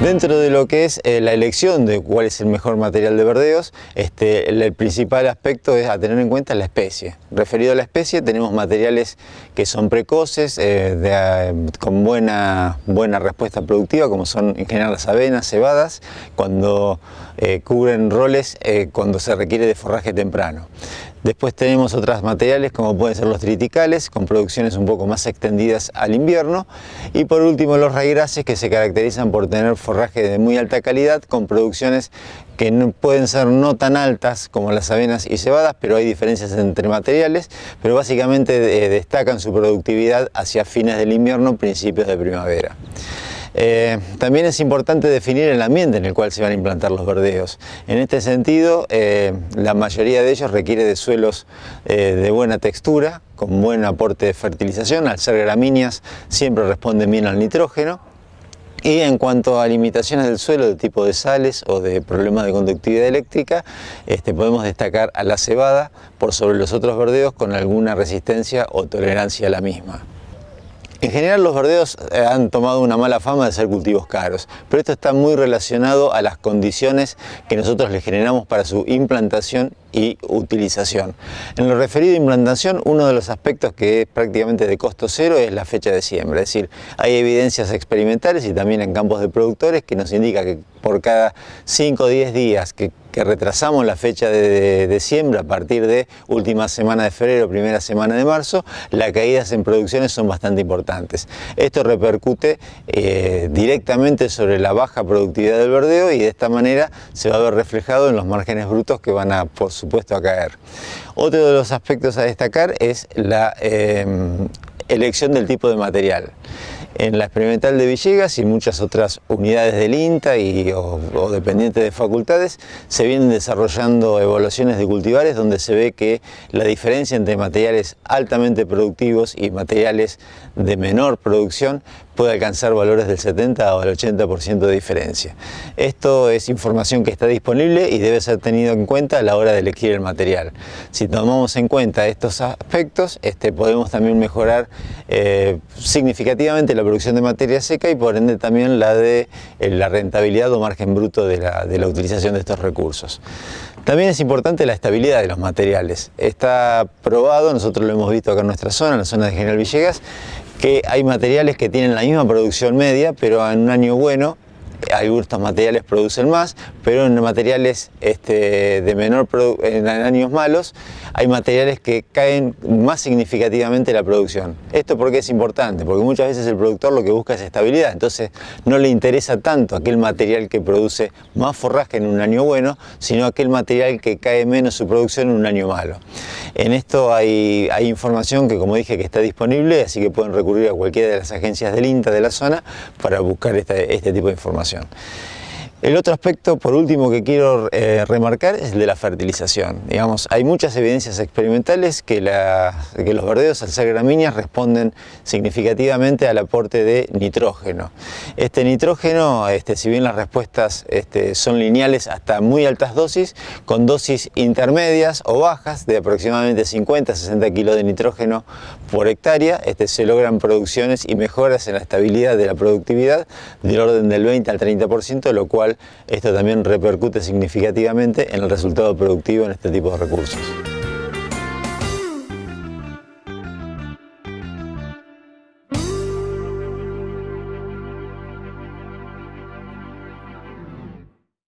Dentro de lo que es eh, la elección de cuál es el mejor material de verdeos, este, el, principal aspecto es a tener en cuenta la especie. Referido a la especie, tenemos materiales que son precoces, eh, eh, con buena, buena respuesta productiva, como son en general las avenas, cebadas, cuando cubren roles cuando se requiere de forraje temprano. Después tenemos otros materiales como pueden ser los triticales, con producciones un poco más extendidas al invierno. Y por último los raigrases que se caracterizan por tener forraje de muy alta calidad, con producciones que no, pueden ser no tan altas como las avenas y cebadas, pero hay diferencias entre materiales, pero básicamente eh, destacan su productividad hacia fines del invierno, principios de primavera. Eh, también es importante definir el ambiente en el cual se van a implantar los verdeos. En este sentido, eh, la mayoría de ellos requiere de suelos eh, de buena textura, con buen aporte de fertilización. Al ser gramíneas siempre responden bien al nitrógeno. Y en cuanto a limitaciones del suelo de tipo de sales o de problemas de conductividad eléctrica, este, podemos destacar a la cebada por sobre los otros verdeos con alguna resistencia o tolerancia a la misma. En general los verdeos eh, han tomado una mala fama de ser cultivos caros, pero esto está muy relacionado a las condiciones que nosotros les generamos para su implantación y utilización. En lo referido a implantación, uno de los aspectos que es prácticamente de costo cero es la fecha de siembra, es decir, hay evidencias experimentales y también en campos de productores que nos indica que por cada 5 o 10 días que, retrasamos la fecha de, de, siembra a partir de última semana de febrero, primera semana de marzo, las caídas en producciones son bastante importantes. Esto repercute eh, directamente sobre la baja productividad del verdeo y de esta manera se va a ver reflejado en los márgenes brutos que van a, por supuesto, a caer. Otro de los aspectos a destacar es la eh, elección del tipo de material en la experimental de Villegas y muchas otras unidades del INTA y, o, o, dependientes de facultades, se vienen desarrollando evaluaciones de cultivares donde se ve que la diferencia entre materiales altamente productivos y materiales de menor producción puede alcanzar valores del 70 o el 80% de diferencia. Esto es información que está disponible y debe ser tenido en cuenta a la hora de elegir el material. Si tomamos en cuenta estos aspectos, este, podemos también mejorar eh, significativamente la producción de materia seca y por ende también la de eh, la rentabilidad o margen bruto de la, de la utilización de estos recursos. También es importante la estabilidad de los materiales. Está probado, nosotros lo hemos visto acá en nuestra zona, en la zona de General Villegas, que hay materiales que tienen la misma producción media, pero en un año bueno algunos materiales producen más, pero en materiales este, de menor en años malos hay materiales que caen más significativamente la producción. Esto qué es importante, porque muchas veces el productor lo que busca es estabilidad, entonces no le interesa tanto aquel material que produce más forraje en un año bueno, sino aquel material que cae menos su producción en un año malo. En esto hay, información que, como dije, que está disponible, así que pueden recurrir a cualquiera de las agencias del INTA de la zona para buscar este tipo de información. El otro aspecto, por último, que quiero eh, remarcar es el de la fertilización. Digamos, hay muchas evidencias experimentales que, los verdeos al ser gramíneas responden significativamente al aporte de nitrógeno. Este nitrógeno, este, si bien las respuestas este, son lineales hasta muy altas dosis, con dosis intermedias o bajas de aproximadamente 50 60 kilos de nitrógeno por hectárea, este, se logran producciones y mejoras en la estabilidad de la productividad del orden del 20 al 30%, lo cual esto también repercute significativamente en el resultado productivo en este tipo de recursos.